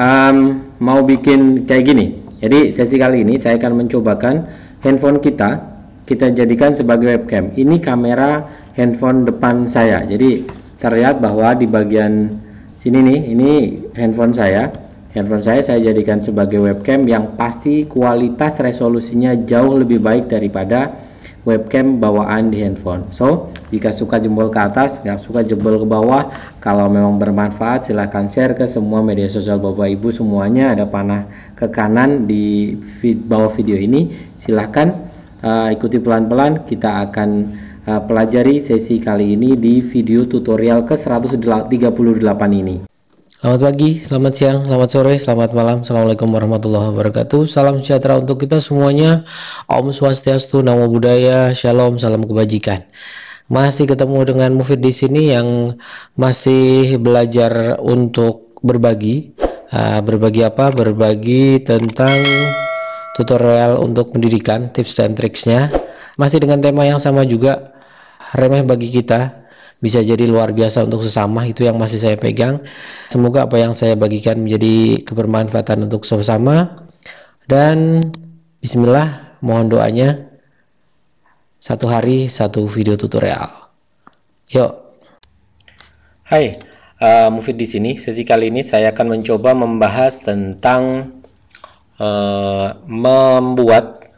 um, mau bikin kayak gini jadi sesi kali ini saya akan mencobakan handphone kita kita jadikan sebagai webcam ini kamera handphone depan saya jadi terlihat bahwa di bagian sini nih ini handphone saya handphone saya saya jadikan sebagai webcam yang pasti kualitas resolusinya jauh lebih baik daripada webcam bawaan di handphone. So, jika suka jempol ke atas, nggak suka jempol ke bawah. Kalau memang bermanfaat, silahkan share ke semua media sosial Bapak Ibu semuanya. Ada panah ke kanan di vid bawah video ini. Silahkan uh, ikuti pelan-pelan. Kita akan uh, pelajari sesi kali ini di video tutorial ke 138 ini. Selamat pagi, selamat siang, selamat sore, selamat malam Assalamualaikum warahmatullahi wabarakatuh Salam sejahtera untuk kita semuanya Om Swastiastu, Namo Buddhaya, Shalom, Salam Kebajikan Masih ketemu dengan Mufid di sini yang masih belajar untuk berbagi ah, Berbagi apa? Berbagi tentang tutorial untuk pendidikan, tips dan triksnya Masih dengan tema yang sama juga Remeh bagi kita bisa jadi luar biasa untuk sesama itu yang masih saya pegang semoga apa yang saya bagikan menjadi kebermanfaatan untuk sesama dan bismillah mohon doanya satu hari satu video tutorial yuk Hai uh, Mufid di sini sesi kali ini saya akan mencoba membahas tentang uh, membuat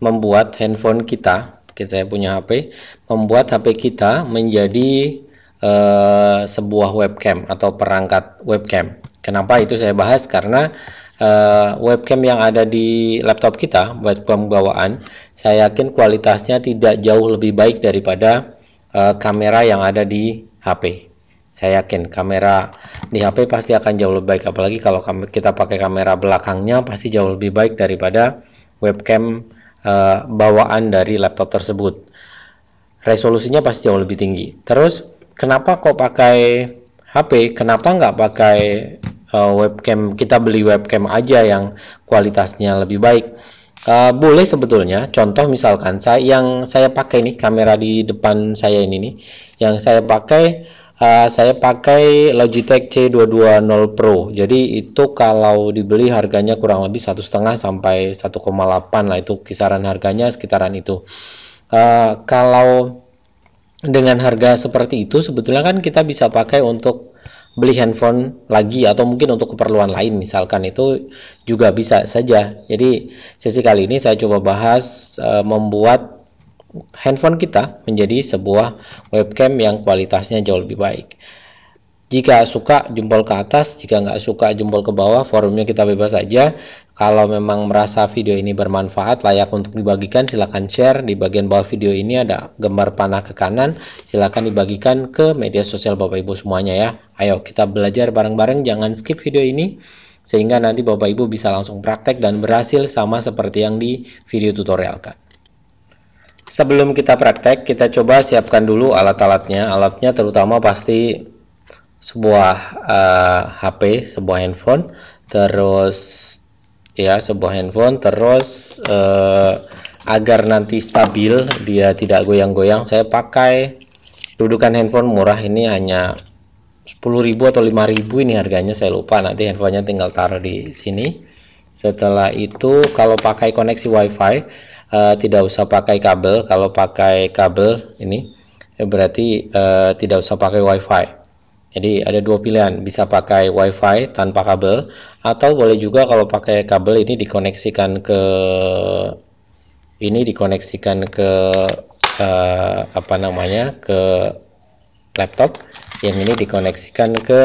membuat handphone kita kita punya HP membuat HP kita menjadi uh, sebuah webcam atau perangkat webcam kenapa itu saya bahas karena uh, webcam yang ada di laptop kita buat pembawaan, saya yakin kualitasnya tidak jauh lebih baik daripada uh, kamera yang ada di HP saya yakin kamera di HP pasti akan jauh lebih baik apalagi kalau kita pakai kamera belakangnya pasti jauh lebih baik daripada webcam Eh, bawaan dari laptop tersebut. Resolusinya pasti jauh lebih tinggi. Terus kenapa kok pakai HP? Kenapa nggak pakai uh, webcam? Kita beli webcam aja yang kualitasnya lebih baik. Uh, boleh sebetulnya. Contoh misalkan saya yang saya pakai nih kamera di depan saya ini nih, yang saya pakai Eh, saya pakai Logitech C220 Pro jadi itu kalau dibeli harganya kurang lebih satu setengah sampai 1,8 lah itu kisaran harganya sekitaran itu uh, kalau dengan harga seperti itu sebetulnya kan kita bisa pakai untuk beli handphone lagi atau mungkin untuk keperluan lain misalkan itu juga bisa saja jadi sesi kali ini saya coba bahas uh, membuat handphone kita menjadi sebuah webcam yang kualitasnya jauh lebih baik. Jika suka jempol ke atas, jika nggak suka jempol ke bawah, forumnya kita bebas saja. Kalau memang merasa video ini bermanfaat, layak untuk dibagikan, silahkan share. Di bagian bawah video ini ada gambar panah ke kanan, silahkan dibagikan ke media sosial Bapak Ibu semuanya ya. Ayo kita belajar bareng-bareng, jangan skip video ini sehingga nanti Bapak Ibu bisa langsung praktek dan berhasil sama seperti yang di video tutorial kan. Sebelum kita praktek, kita coba siapkan dulu alat-alatnya. Alatnya terutama pasti sebuah uh, eh, HP, sebuah handphone, terus ya sebuah handphone, terus uh, agar nanti stabil dia tidak goyang-goyang. Saya pakai dudukan handphone murah ini hanya 10.000 atau 5.000 ini harganya saya lupa. Nanti handphonenya tinggal taruh di sini. Setelah itu kalau pakai koneksi WiFi Eh, tidak usah pakai kabel kalau pakai kabel ini eh, berarti uh, tidak usah pakai wifi jadi ada dua pilihan bisa pakai wifi tanpa kabel atau boleh juga kalau pakai kabel ini dikoneksikan ke ini dikoneksikan ke uh, apa namanya ke laptop yang ini dikoneksikan ke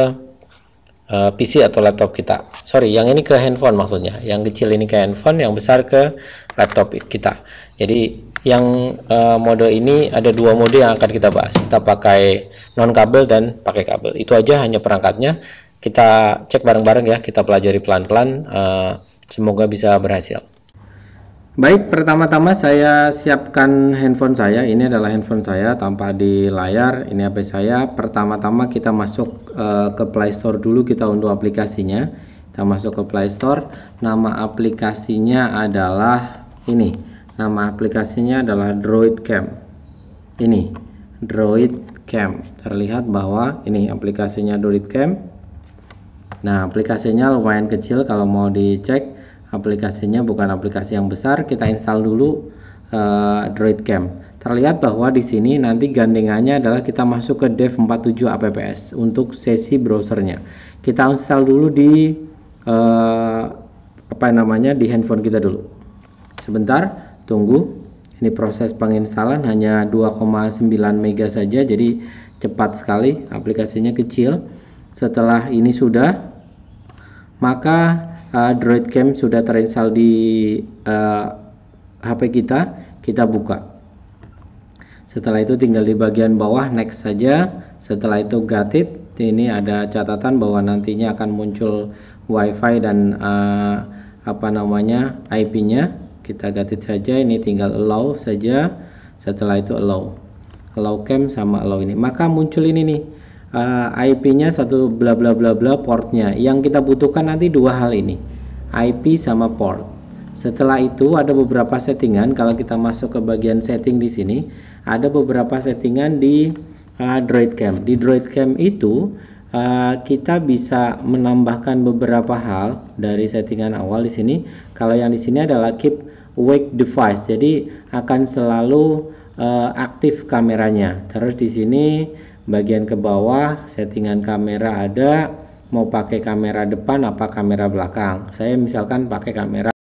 uh, eh, PC atau laptop kita. Sorry, yang ini ke handphone maksudnya. Yang kecil ini ke handphone, yang besar ke laptop kita. Jadi yang uh, mode ini ada dua mode yang akan kita bahas. Kita pakai non kabel dan pakai kabel. Itu aja hanya perangkatnya. Kita cek bareng-bareng ya. Kita pelajari pelan-pelan. Uh, semoga bisa berhasil. Baik, pertama-tama saya siapkan handphone saya. Ini adalah handphone saya tanpa di layar. Ini HP saya. Pertama-tama kita masuk uh, ke Play Store dulu kita unduh aplikasinya. Kita masuk ke Play Store. Nama aplikasinya adalah ini. Nama aplikasinya adalah Droid Cam. Ini Droid Cam. Terlihat bahwa ini aplikasinya Droid Cam. Nah, aplikasinya lumayan kecil kalau mau dicek aplikasinya bukan aplikasi yang besar kita install dulu eh, Droid Cam terlihat bahwa di sini nanti gandengannya adalah kita masuk ke dev 47 apps untuk sesi browsernya kita install dulu di eh, apa namanya di handphone kita dulu sebentar tunggu ini proses penginstalan hanya 2,9 mega saja jadi cepat sekali aplikasinya kecil setelah ini sudah maka uh, Droid Cam sudah terinstall di uh, ah, HP kita, kita buka. Setelah itu tinggal di bagian bawah next saja. Setelah itu got it. Ini ada catatan bahwa nantinya akan muncul WiFi dan uh, apa namanya IP-nya. Kita got it saja. Ini tinggal allow saja. Setelah itu allow. Allow cam sama allow ini. Maka muncul ini nih uh, eh, IP-nya satu bla bla bla bla portnya. Yang kita butuhkan nanti dua hal ini, IP sama port. Setelah itu ada beberapa settingan. Kalau kita masuk ke bagian setting di sini, ada beberapa settingan di uh, Cam Di Cam itu uh, kita bisa menambahkan beberapa hal dari settingan awal di sini. Kalau yang di sini adalah keep wake device. Jadi akan selalu uh, aktif kameranya. Terus di sini bagian ke bawah settingan kamera ada mau pakai kamera depan apa kamera belakang saya misalkan pakai kamera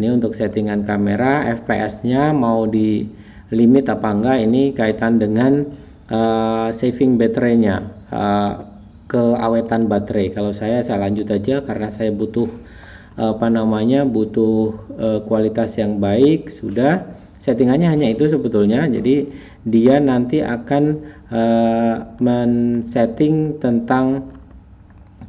ini untuk settingan kamera fps nya mau di limit apa enggak ini kaitan dengan uh, saving baterainya uh, keawetan baterai kalau saya saya lanjut aja karena saya butuh apa namanya butuh uh, kualitas yang baik sudah settingannya hanya itu sebetulnya jadi dia nanti akan uh, men-setting tentang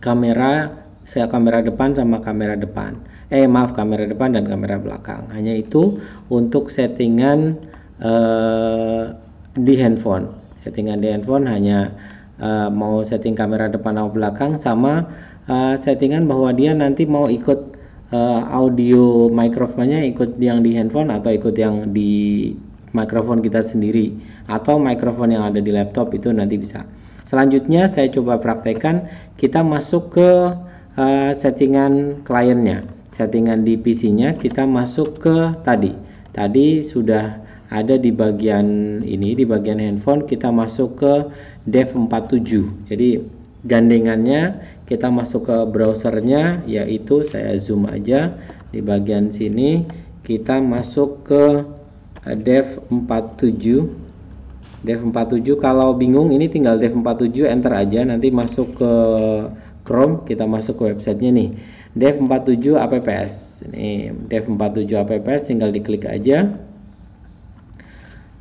kamera saya kamera depan sama kamera depan eh maaf kamera depan dan kamera belakang hanya itu untuk settingan uh, di handphone settingan di handphone hanya uh, mau setting kamera depan atau belakang sama uh, settingan bahwa dia nanti mau ikut uh, audio mikrofonnya ikut yang di handphone atau ikut yang di mikrofon kita sendiri atau mikrofon yang ada di laptop itu nanti bisa. Selanjutnya saya coba praktekkan kita masuk ke uh, settingan kliennya. Settingan di PC-nya kita masuk ke tadi. Tadi sudah ada di bagian ini di bagian handphone kita masuk ke dev 47. Jadi gandengannya kita masuk ke browsernya yaitu saya zoom aja di bagian sini kita masuk ke dev 47 dev 47 kalau bingung ini tinggal dev 47 enter aja nanti masuk ke Chrome kita masuk ke websitenya nih dev 47 apps ini dev 47 apps tinggal diklik aja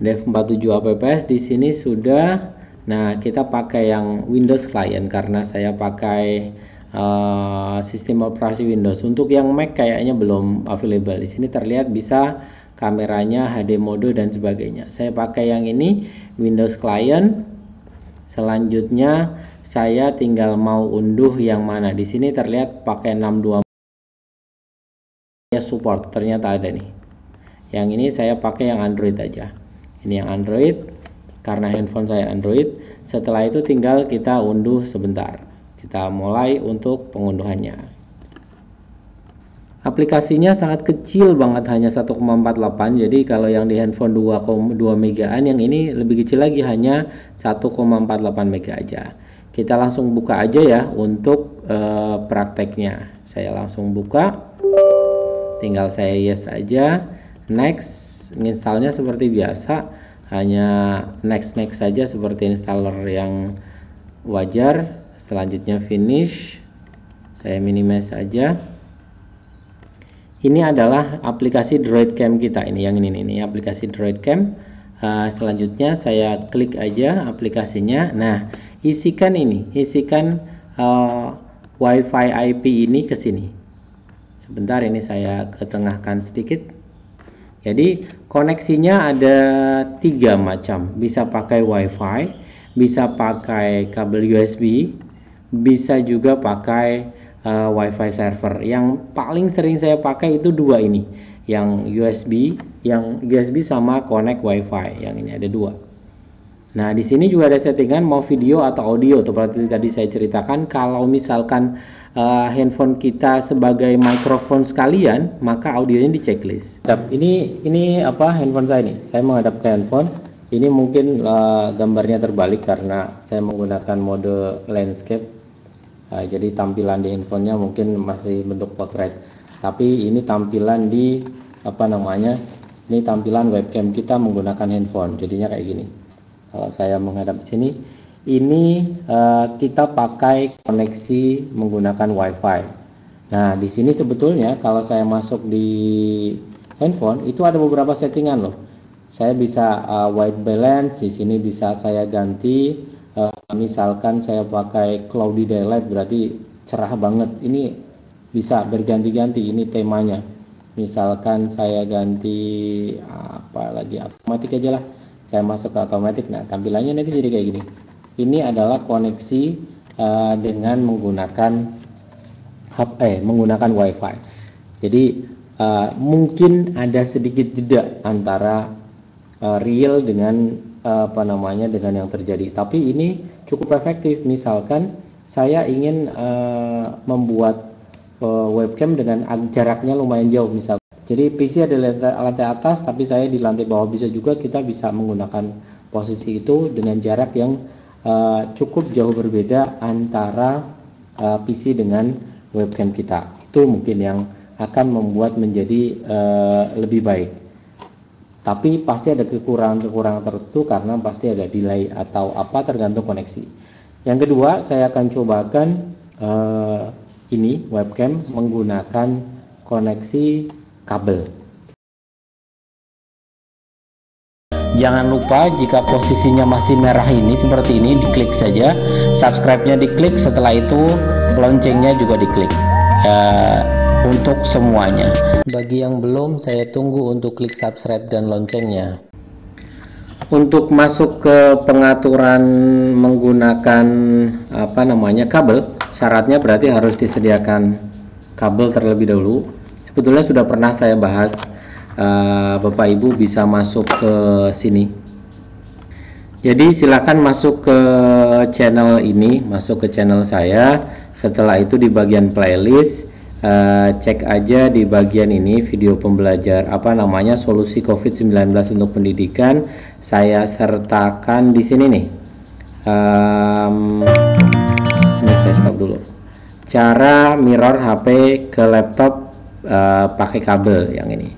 dev 47 apps di sini sudah Nah, kita pakai yang Windows client karena saya pakai uh, sistem operasi Windows. Untuk yang Mac kayaknya belum available. Di sini terlihat bisa kameranya HD mode dan sebagainya. Saya pakai yang ini Windows client. Selanjutnya saya tinggal mau unduh yang mana. Di sini terlihat pakai 62 ya support ternyata ada nih. Yang ini saya pakai yang Android aja. Ini yang Android karena handphone saya Android. Setelah itu tinggal kita unduh sebentar. Kita mulai untuk pengunduhannya. Aplikasinya sangat kecil banget hanya 1,48 jadi kalau yang di handphone 2,2 megaan yang ini lebih kecil lagi hanya 1,48 mega aja. Kita langsung buka aja ya untuk e, prakteknya. Saya langsung buka. Tinggal saya yes aja. Next, misalnya seperti biasa hanya next next saja seperti installer yang wajar selanjutnya finish saya minimize saja ini adalah aplikasi Droid Cam kita ini yang ini ini aplikasi Droid Cam uh, selanjutnya saya klik aja aplikasinya nah isikan ini isikan uh, WiFi IP ini ke sini sebentar ini saya ketengahkan sedikit jadi Koneksinya ada tiga macam, bisa pakai WiFi, bisa pakai kabel USB, bisa juga pakai uh, WiFi server. Yang paling sering saya pakai itu dua ini, yang USB, yang USB sama connect WiFi. Yang ini ada dua. Nah, di sini juga ada settingan mau video atau audio. Seperti tadi saya ceritakan, kalau misalkan uh, handphone kita sebagai mikrofon sekalian, maka audionya di checklist. Ini ini apa handphone saya ini? Saya menghadap ke handphone. Ini mungkin uh, gambarnya terbalik karena saya menggunakan mode landscape. Uh, jadi tampilan di handphonenya mungkin masih bentuk portrait. Tapi ini tampilan di apa namanya? Ini tampilan webcam kita menggunakan handphone. Jadinya kayak gini. Kalau saya menghadap sini, ini uh, kita pakai koneksi menggunakan WiFi. Nah, di sini sebetulnya kalau saya masuk di handphone itu ada beberapa settingan loh. Saya bisa uh, white balance, di sini bisa saya ganti uh, misalkan saya pakai cloudy daylight berarti cerah banget. Ini bisa berganti-ganti ini temanya. Misalkan saya ganti apa lagi automatic aja lah. Saya masuk ke automatic. Nah, tampilannya nanti jadi kayak gini ini adalah koneksi uh, dengan menggunakan eh menggunakan WiFi. Jadi uh, mungkin ada sedikit jeda antara uh, real dengan uh, apa namanya dengan yang terjadi. Tapi ini cukup efektif. Misalkan saya ingin uh, membuat uh, webcam dengan jaraknya lumayan jauh misal. Jadi PC ada lantai, lantai atas tapi saya di lantai bawah bisa juga kita bisa menggunakan posisi itu dengan jarak yang uh, cukup jauh berbeda antara uh, eh, PC dengan webcam kita. Itu mungkin yang akan membuat menjadi uh, lebih baik. Tapi pasti ada kekurangan-kekurangan tertentu karena pasti ada delay atau apa tergantung koneksi. Yang kedua, saya akan cobakan uh, ini webcam menggunakan koneksi kabel. Jangan lupa jika posisinya masih merah ini seperti ini diklik saja, subscribe-nya diklik, setelah itu loncengnya juga diklik. e, untuk semuanya. Bagi yang belum, saya tunggu untuk klik subscribe dan loncengnya. Untuk masuk ke pengaturan menggunakan apa namanya kabel, syaratnya berarti harus disediakan kabel terlebih dahulu. Sebetulnya sudah pernah saya bahas Eh, Bapak Ibu bisa masuk ke sini jadi silakan masuk ke channel ini masuk ke channel saya setelah itu di bagian playlist uh, cek aja di bagian ini video pembelajar apa namanya solusi COVID-19 untuk pendidikan saya sertakan di sini nih um, ini saya stop dulu cara mirror HP ke laptop uh, pakai kabel yang ini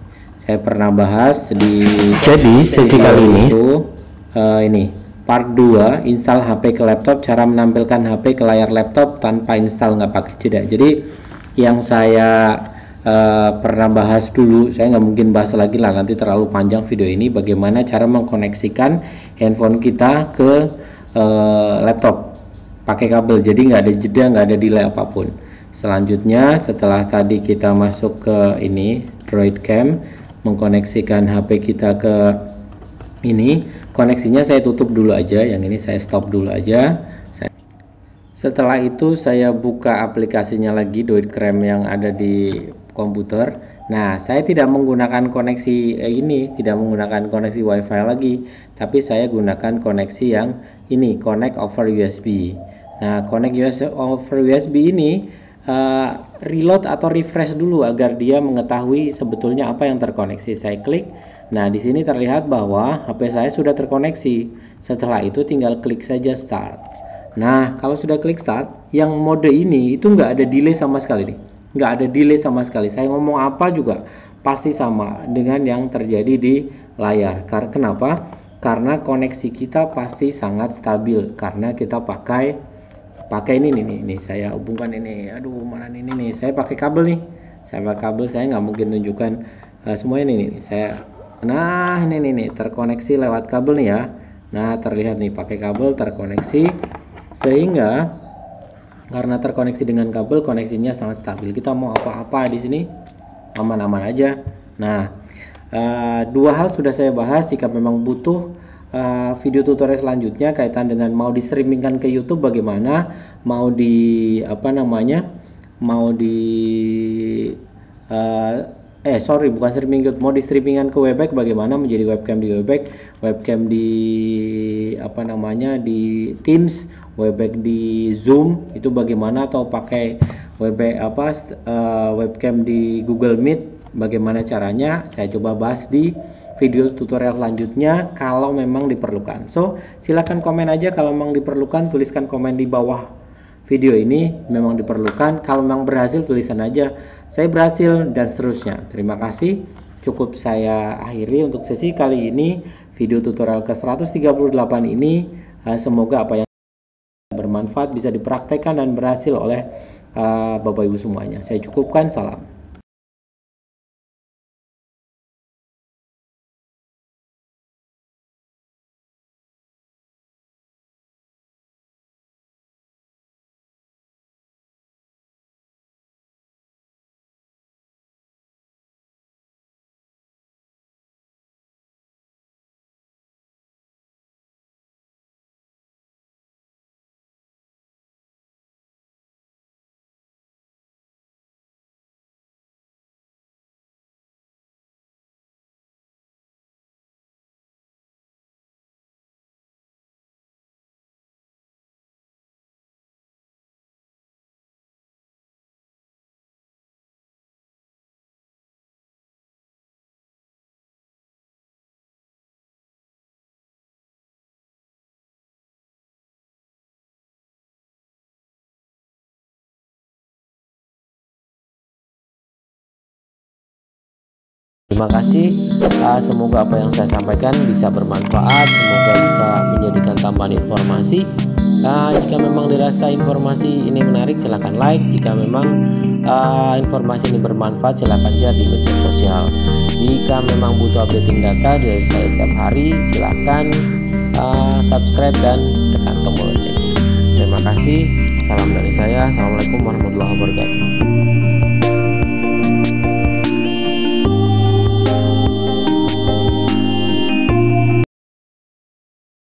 saya pernah bahas di jadi sesi kali ini itu, uh, ini part 2 install HP ke laptop cara menampilkan HP ke layar laptop tanpa install nggak pakai jeda jadi yang saya uh, pernah bahas dulu saya nggak mungkin bahas lagi lah nanti terlalu panjang video ini bagaimana cara mengkoneksikan handphone kita ke uh, laptop pakai kabel jadi nggak ada jeda nggak ada delay apapun selanjutnya setelah tadi kita masuk ke ini droid Cam mengkoneksikan HP kita ke ini koneksinya saya tutup dulu aja yang ini saya stop dulu aja saya... setelah itu saya buka aplikasinya lagi Duit Krem yang ada di komputer nah saya tidak menggunakan koneksi eh, ini tidak menggunakan koneksi wifi lagi tapi saya gunakan koneksi yang ini connect over USB nah connect US over USB ini uh, reload atau refresh dulu agar dia mengetahui sebetulnya apa yang terkoneksi. Saya klik. Nah, di sini terlihat bahwa HP saya sudah terkoneksi. Setelah itu tinggal klik saja start. Nah, kalau sudah klik start, yang mode ini itu nggak ada delay sama sekali nih. Nggak ada delay sama sekali. Saya ngomong apa juga pasti sama dengan yang terjadi di layar. Karena kenapa? Karena koneksi kita pasti sangat stabil karena kita pakai pakai ini nih, nih nih saya hubungkan ini aduh mana ini nih saya pakai kabel nih saya pakai kabel saya nggak mungkin tunjukkan uh, eh, semuanya nih, nih saya nah ini nih, nih terkoneksi lewat kabel nih ya nah terlihat nih pakai kabel terkoneksi sehingga karena terkoneksi dengan kabel koneksinya sangat stabil kita mau apa-apa di sini aman-aman aja nah uh, dua hal sudah saya bahas jika memang butuh uh, video tutorial selanjutnya kaitan dengan mau di streamingkan ke YouTube bagaimana, mau di apa namanya, mau di uh, eh sorry bukan streaming YouTube, mau di streamingkan ke Webex bagaimana menjadi webcam di Webex, webcam di apa namanya di Teams, Webex di Zoom itu bagaimana atau pakai web apa uh, webcam di Google Meet bagaimana caranya saya coba bahas di video tutorial selanjutnya kalau memang diperlukan. So, silahkan komen aja kalau memang diperlukan, tuliskan komen di bawah video ini memang diperlukan. Kalau memang berhasil, tulisan aja saya berhasil dan seterusnya. Terima kasih. Cukup saya akhiri untuk sesi kali ini video tutorial ke-138 ini. Eh, semoga apa yang bermanfaat bisa dipraktekkan dan berhasil oleh eh, Bapak Ibu semuanya. Saya cukupkan salam. Terima kasih, ah, semoga apa yang saya sampaikan bisa bermanfaat, semoga bisa menjadikan tambahan informasi. Uh, jika memang dirasa informasi ini menarik, silahkan like. Jika memang uh, informasi ini bermanfaat, silahkan share di media sosial. Jika memang butuh updating data dari saya setiap hari, silahkan uh, subscribe dan tekan tombol lonceng. Terima kasih, salam dari saya, assalamualaikum warahmatullahi wabarakatuh.